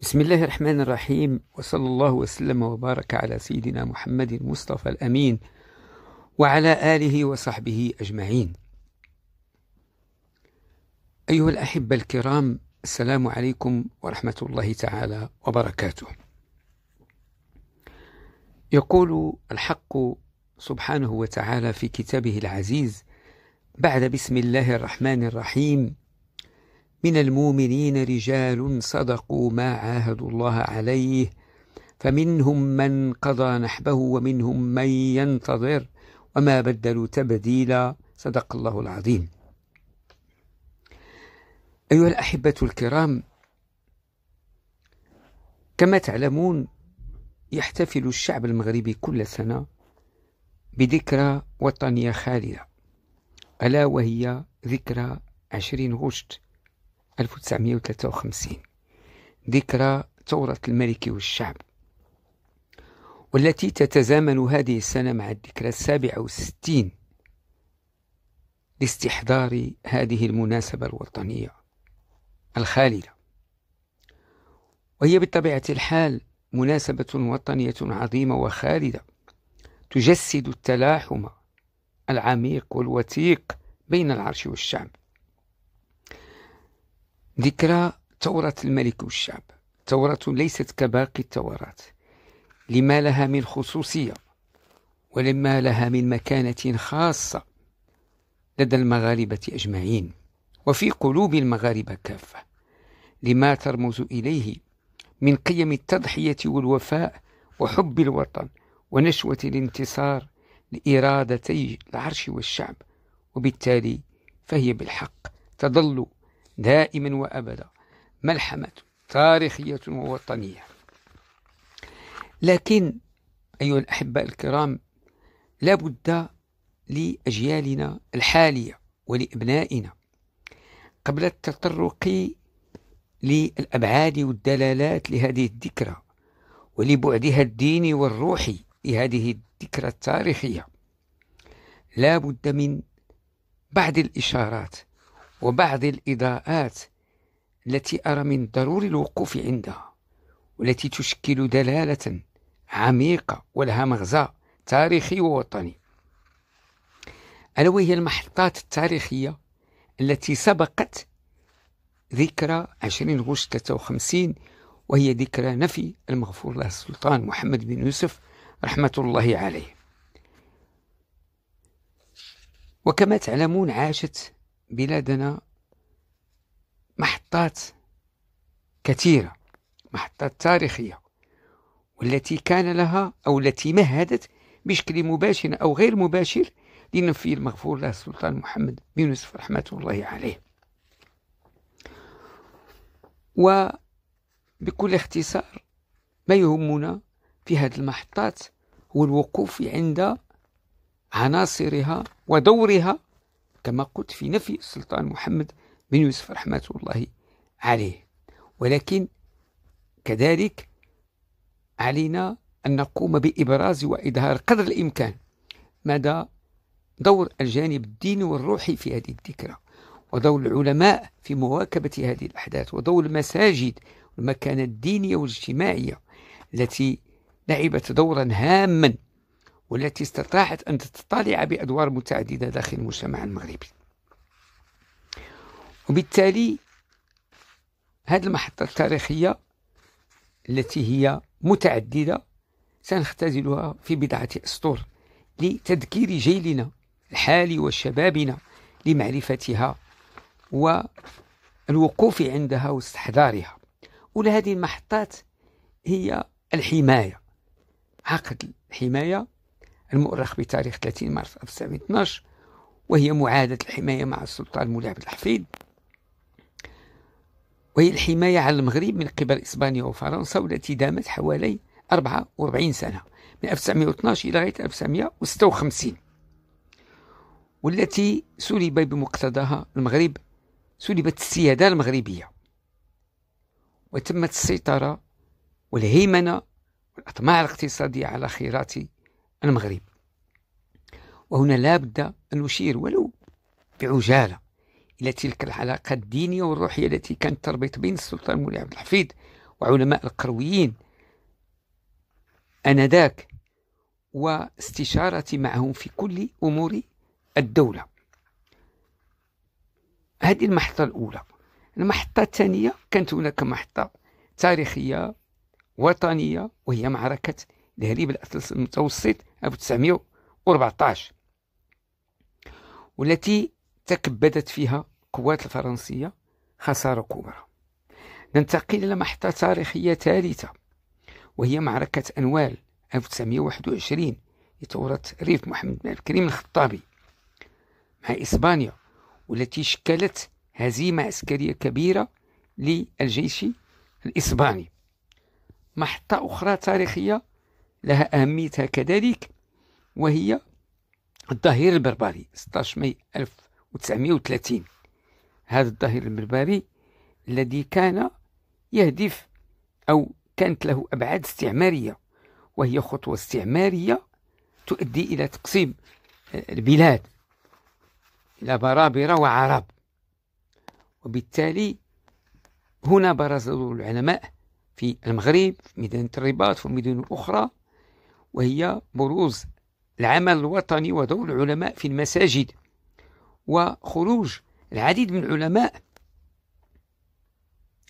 بسم الله الرحمن الرحيم وصلى الله وسلم وبارك على سيدنا محمد المصطفى الأمين وعلى آله وصحبه أجمعين. أيها الأحبة الكرام السلام عليكم ورحمة الله تعالى وبركاته. يقول الحق سبحانه وتعالى في كتابه العزيز بعد بسم الله الرحمن الرحيم من المؤمنين رجال صدقوا ما عاهدوا الله عليه فمنهم من قضى نحبه ومنهم من ينتظر وما بدلوا تبديلا صدق الله العظيم أيها الأحبة الكرام كما تعلمون يحتفل الشعب المغربي كل سنة بذكرى وطنية خالدة ألا وهي ذكرى عشرين غشت 1953 ذكرى ثورة الملك والشعب والتي تتزامن هذه السنة مع الذكرى السابعة والستين لاستحضار هذه المناسبة الوطنية الخالدة وهي بطبيعة الحال مناسبة وطنية عظيمة وخالدة تجسد التلاحم العميق والوثيق بين العرش والشعب ذكرى ثورة الملك والشعب ثورة ليست كباقي الثورات لما لها من خصوصية ولما لها من مكانة خاصة لدى المغاربة أجمعين وفي قلوب المغاربة كافة لما ترمز إليه من قيم التضحية والوفاء وحب الوطن ونشوة الانتصار لإرادتي العرش والشعب وبالتالي فهي بالحق تظل دائما وأبدا ملحمة تاريخية ووطنية لكن أيها الأحباء الكرام لا بد لأجيالنا الحالية ولأبنائنا قبل التطرق للأبعاد والدلالات لهذه الذكرى ولبعدها الديني والروحي لهذه الذكرى التاريخية لا بد من بعض الإشارات وبعض الإضاءات التي أرى من الضروري الوقوف عندها والتي تشكل دلالة عميقة ولها مغزى تاريخي ووطني ألا وهي المحطات التاريخية التي سبقت ذكرى 20 غشت 53 وهي ذكرى نفي المغفور له السلطان محمد بن يوسف رحمة الله عليه وكما تعلمون عاشت بلادنا محطات كثيرة محطات تاريخية والتي كان لها أو التي مهدت بشكل مباشر أو غير مباشر لنفي المغفور له السلطان محمد بن يوسف رحمة الله عليه وبكل اختصار ما يهمنا في هذه المحطات هو الوقوف عند عناصرها ودورها كما قلت في نفي السلطان محمد بن يوسف رحمة الله عليه ولكن كذلك علينا أن نقوم بإبراز وإظهار قدر الإمكان مدى دور الجانب الديني والروحي في هذه الذكرى ودور العلماء في مواكبة هذه الأحداث ودور المساجد والمكانة الدينية والاجتماعية التي لعبت دورا هاما والتي استطاعت أن تتطالع بأدوار متعددة داخل المجتمع المغربي وبالتالي هذه المحطة التاريخية التي هي متعددة سنختزلها في بضعة أسطر لتذكير جيلنا الحالي وشبابنا لمعرفتها والوقوف عندها واستحضارها ولهذه المحطات هي الحماية عقد الحماية المؤرخ بتاريخ 30 مارس 1912 وهي معاهدة الحماية مع السلطان المولي عبد الحفيظ وهي الحماية على المغرب من قبل إسبانيا وفرنسا والتي دامت حوالي 44 سنة من 1912 إلى غاية 1956 والتي سلب بمقتضاها المغرب سلبت السيادة المغربية وتمت السيطرة والهيمنة والأطماع الاقتصادية على خيرات المغرب وهنا لا بد أن أشير ولو بعجالة إلى تلك العلاقة الدينية والروحية التي كانت تربط بين السلطان مولاي عبد الحفيظ وعلماء القرويين آنذاك واستشارتي معهم في كل أمور الدولة هذه المحطة الأولى المحطة الثانية كانت هناك محطة تاريخية وطنية وهي معركة لهريب بالاطلس المتوسط 1914 والتي تكبدت فيها القوات الفرنسية خسارة كبرى ننتقل إلى محطة تاريخية ثالثة وهي معركة أنوال 1921 لثورة ريف محمد بن الكريم الخطابي مع إسبانيا والتي شكلت هزيمة عسكرية كبيرة للجيش الإسباني محطة أخرى تاريخية لها أهميتها كذلك وهي الظهير البربري 16 ماي 1930 هذا الظهير البربري الذي كان يهدف أو كانت له أبعاد استعمارية وهي خطوة استعمارية تؤدي إلى تقسيم آه، البلاد إلى برابرة وعرب وبالتالي هنا برز العلماء في المغرب في مدينة الرباط وفي مدن أخرى وهي بروز العمل الوطني ودور العلماء في المساجد وخروج العديد من العلماء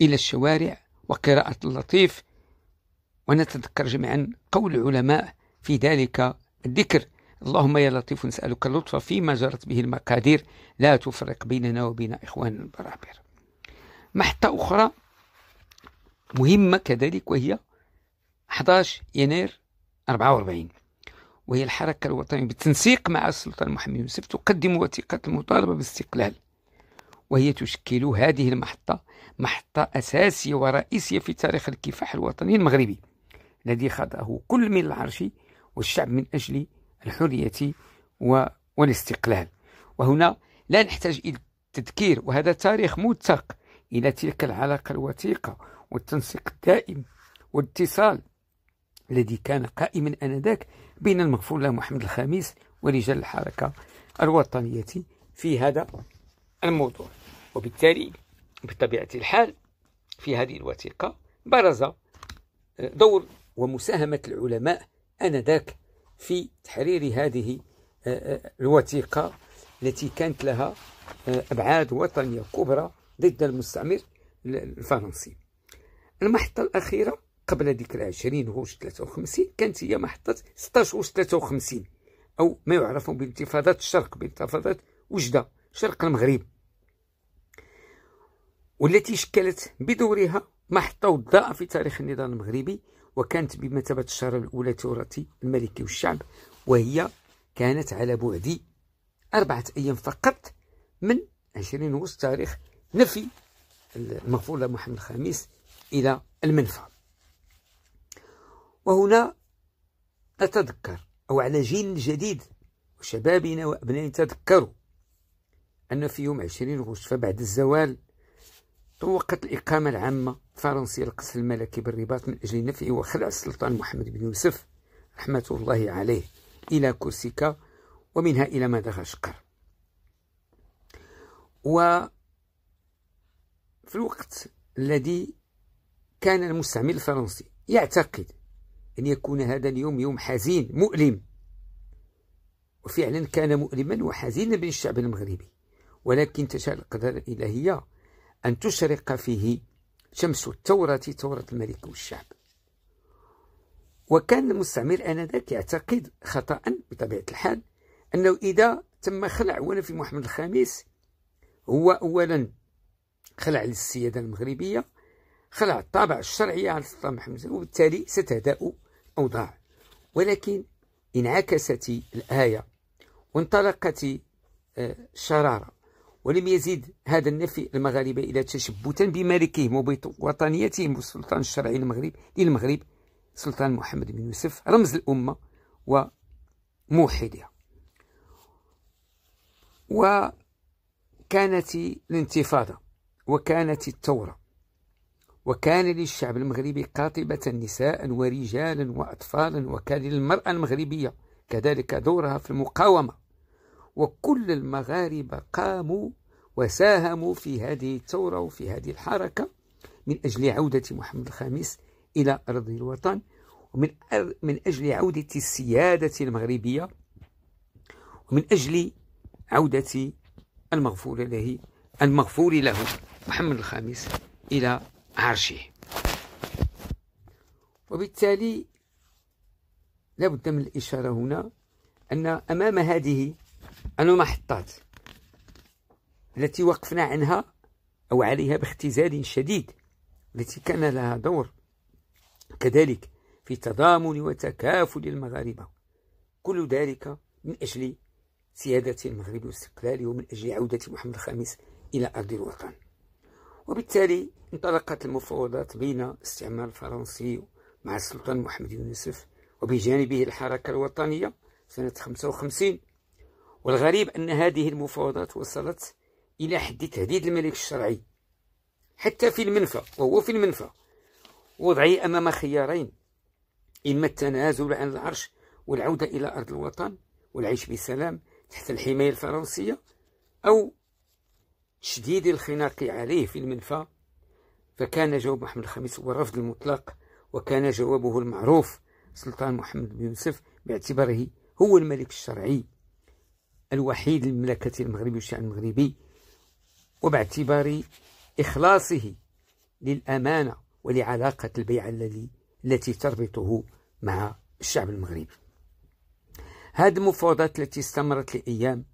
إلى الشوارع وقراءة اللطيف ونتذكر جميعا قول العلماء في ذلك الذكر اللهم يا لطيف نسألك اللطف فيما جرت به المقادير لا تفرق بيننا وبين إخواننا البرابر محطة أخرى مهمة كذلك وهي 11 يناير 44 وهي الحركة الوطنية بالتنسيق مع السلطة محمد يوسف تقدم وثيقة المطالبة بالاستقلال وهي تشكل هذه المحطة محطة أساسية ورئيسية في تاريخ الكفاح الوطني المغربي الذي خاضه كل من العرش والشعب من أجل الحرية والاستقلال وهنا لا نحتاج إلى التذكير وهذا تاريخ متق إلى تلك العلاقة الوثيقة والتنسيق الدائم والاتصال الذي كان قائما آنذاك بين المغفور له محمد الخامس ورجال الحركة الوطنية في هذا الموضوع وبالتالي بطبيعة الحال في هذه الوثيقة برز آه، دور ومساهمة العلماء آنذاك في تحرير هذه آه، آه، الوثيقة التي كانت لها أبعاد وطنية كبرى ضد المستعمر الفرنسي المحطة الأخيرة قبل ديك العشرين هوش 53 كانت هي محطة 16 هوش 53 أو ما يعرف بانتفاضات الشرق بانتفاضات وجدة شرق المغرب والتي شكلت بدورها محطة وضاء في تاريخ النظام المغربي وكانت بمثابة الشاره الأولى تراثي الملكي والشعب وهي كانت على بعد أربعة أيام فقط من 20 غوش تاريخ نفي المغفور محمد الخامس إلى المنفى وهنا نتذكر أو على جيل جديد وشبابنا وأبنائنا تذكروا أن في يوم 20 غشت بعد الزوال طوقت الإقامة العامة الفرنسية القصر الملكي بالرباط من أجل نفع وخلع السلطان محمد بن يوسف رحمة الله عليه إلى كورسيكا ومنها إلى مدغشقر وفي الوقت الذي كان المستعمر الفرنسي يعتقد أن يكون هذا اليوم يوم حزين مؤلم وفعلا كان مؤلما وحزينا بين الشعب المغربي ولكن تشاء القدر الإلهية أن تشرق فيه شمس التوراة تورة الملك والشعب وكان المستعمر آنذاك يعتقد خطأ بطبيعة الحال أنه إذا تم خلع ونفي محمد الخامس هو أولا خلع للسيادة المغربية خلع الطابع الشرعي على السلطان محمد وبالتالي ستهدأ الأوضاع ولكن انعكست الآية وانطلقت الشرارة آه، ولم يزد هذا النفي المغاربة إلى تشبتا بمالكهم وبوطنيتهم والسلطان الشرعي المغرب للمغرب سلطان محمد بن يوسف رمز الأمة وموحدها وكانت الانتفاضة وكانت الثورة وكان للشعب المغربي قاطبة نساء ورجالا وأطفالا وكان للمرأة المغربية كذلك دورها في المقاومة وكل المغاربة قاموا وساهموا في هذه الثورة وفي هذه الحركة من أجل عودة محمد الخامس إلى أرض الوطن ومن من أجل عودة السيادة المغربية ومن أجل عودة المغفور له المغفور له محمد الخامس إلى عرشه وبالتالي لا بد من الإشارة هنا أن أمام هذه المحطات التي وقفنا عنها أو عليها باختزال شديد التي كان لها دور كذلك في تضامن وتكافل المغاربة كل ذلك من أجل سيادة المغرب واستقلاله ومن أجل عودة محمد الخامس إلى أرض الوطن وبالتالي انطلقت المفاوضات بين الاستعمار الفرنسي مع السلطان محمد يونسف وبجانبه الحركة الوطنية سنة 55 والغريب أن هذه المفاوضات وصلت إلى حد تهديد الملك الشرعي حتى في المنفى وهو في المنفى وضعي أمام خيارين إما التنازل عن العرش والعودة إلى أرض الوطن والعيش بسلام تحت الحماية الفرنسية أو شديد الخناق عليه في المنفى فكان جواب محمد الخامس هو الرفض المطلق وكان جوابه المعروف سلطان محمد بن يوسف باعتباره هو الملك الشرعي الوحيد للمملكة المغربية والشعب المغربي وباعتبار إخلاصه للأمانة ولعلاقة البيعة الذي التي تربطه مع الشعب المغربي هذه المفاوضات التي استمرت لأيام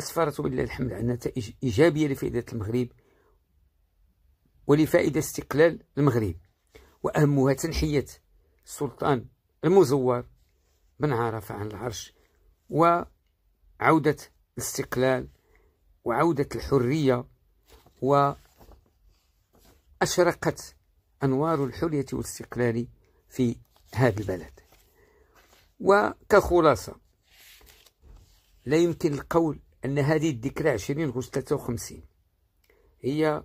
أسفرت ولله الحمد على نتائج إيجابية لفائدة المغرب ولفائدة استقلال المغرب وأهمها تنحية السلطان المزور بن عرفة عن العرش وعودة الاستقلال وعودة الحرية وأشرقت أنوار الحرية والاستقلال في هذا البلد وكخلاصة لا يمكن القول أن هذه الذكرى عشرين غشت 53 هي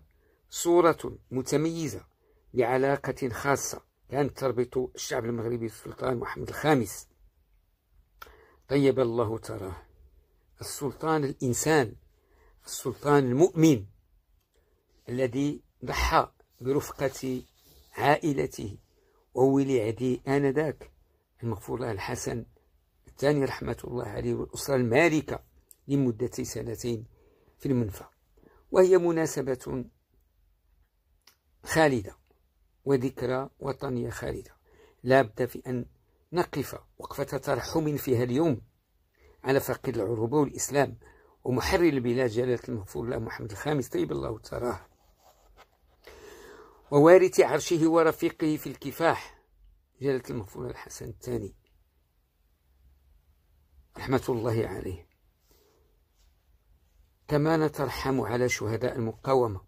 صورة متميزة لعلاقة خاصة كانت تربط الشعب المغربي بالسلطان محمد الخامس طيب الله تراه السلطان الإنسان السلطان المؤمن الذي ضحى برفقة عائلته وولي عدي آنذاك المغفور له الحسن الثاني رحمة الله عليه والأسرة المالكة لمدة سنتين في المنفى وهي مناسبة خالدة وذكرى وطنية خالدة لا بد في أن نقف وقفة ترحم فيها اليوم على فقيد العروبة والإسلام ومحرر البلاد جلالة المغفور الله محمد الخامس طيب الله تراه ووارث عرشه ورفيقه في الكفاح جلالة المغفور الحسن الثاني رحمة الله عليه كما نترحم على شهداء المقاومة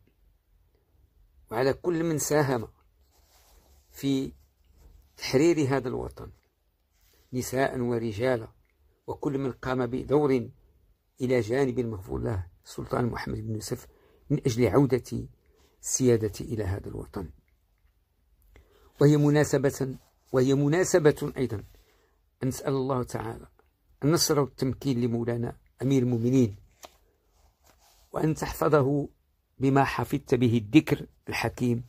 وعلى كل من ساهم في تحرير هذا الوطن نساء ورجالا وكل من قام بدور إلى جانب المغفور له سلطان محمد بن يوسف من أجل عودة السيادة إلى هذا الوطن وهي مناسبة وهي مناسبة أيضا أن نسأل الله تعالى النصر والتمكين لمولانا أمير المؤمنين وأن تحفظه بما حفظت به الذكر الحكيم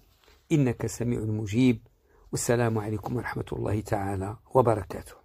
إنك سميع مجيب والسلام عليكم ورحمة الله تعالى وبركاته